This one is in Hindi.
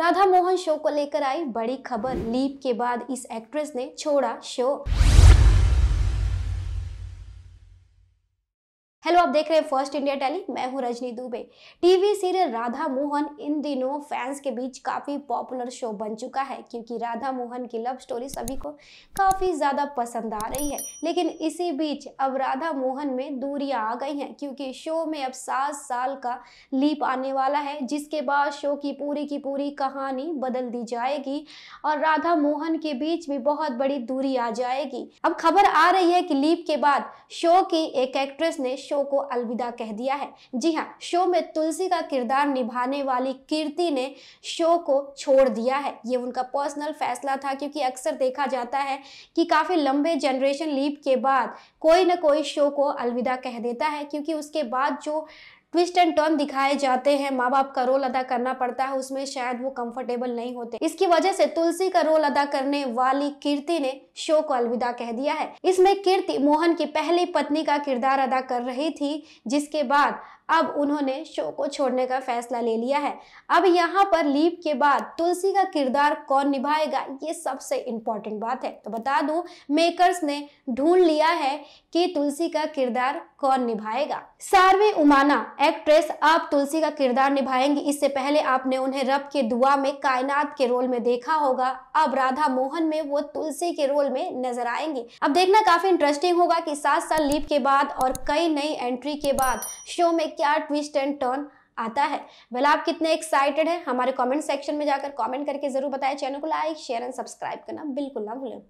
राधा मोहन शो को लेकर आई बड़ी खबर लीप के बाद इस एक्ट्रेस ने छोड़ा शो हेलो आप देख रहे हैं फर्स्ट इंडिया टेली मैं हूं रजनी दुबे टीवी सीरियल राधा मोहन इन दिनों फैंस के बीच काफ़ी पॉपुलर शो बन चुका है क्योंकि राधा मोहन की लव स्टोरी सभी को काफ़ी ज़्यादा पसंद आ रही है लेकिन इसी बीच अब राधा मोहन में दूरियां आ गई हैं क्योंकि शो में अब सात साल का लीप आने वाला है जिसके बाद शो की पूरी की पूरी कहानी बदल दी जाएगी और राधा मोहन के बीच भी बहुत बड़ी दूरी आ जाएगी अब खबर आ रही है कि लीप के बाद शो की एक एक्ट्रेस ने शो शो को अलविदा कह दिया है जी हाँ शो में तुलसी का किरदार निभाने वाली कीर्ति ने शो को छोड़ दिया है ये उनका पर्सनल फैसला था क्योंकि अक्सर देखा जाता है कि काफ़ी लंबे जनरेशन लीप के बाद कोई ना कोई शो को अलविदा कह देता है क्योंकि उसके बाद जो ट्विस्ट एंड टर्न दिखाए जाते हैं माँ बाप का रोल अदा करना पड़ता है उसमें शायद वो कंफर्टेबल नहीं होते इसकी वजह से तुलसी का रोल अदा करने वाली कीर्ति ने शो को अलविदा कह दिया है इसमें कीर्ति मोहन की पहली पत्नी का किरदार अदा कर रही थी जिसके बाद अब उन्होंने शो को छोड़ने का फैसला ले लिया है अब यहाँ पर लीव के बाद तुलसी का किरदार कौन निभाएगा ये सबसे इम्पोर्टेंट बात है तो बता दूं मेकर्स ने ढूंढ लिया है कि तुलसी का किरदार कौन निभाएगा सारवी उमाना एक्ट्रेस अब तुलसी का किरदार निभाएंगी इससे पहले आपने उन्हें रब के दुआ में कायनात के रोल में देखा होगा अब राधा मोहन में वो तुलसी के रोल में नजर आएंगी अब देखना काफी इंटरेस्टिंग होगा कि सात साल लीप के बाद और कई नई एंट्री के बाद शो में क्या ट्विस्ट एंड टर्न आता है वेल आप कितने एक्साइटेड हैं हमारे कमेंट सेक्शन में जाकर कमेंट करके जरूर बताएं चैनल को लाइक शेयर एंड सब्सक्राइब करना बिल्कुल ना भूलें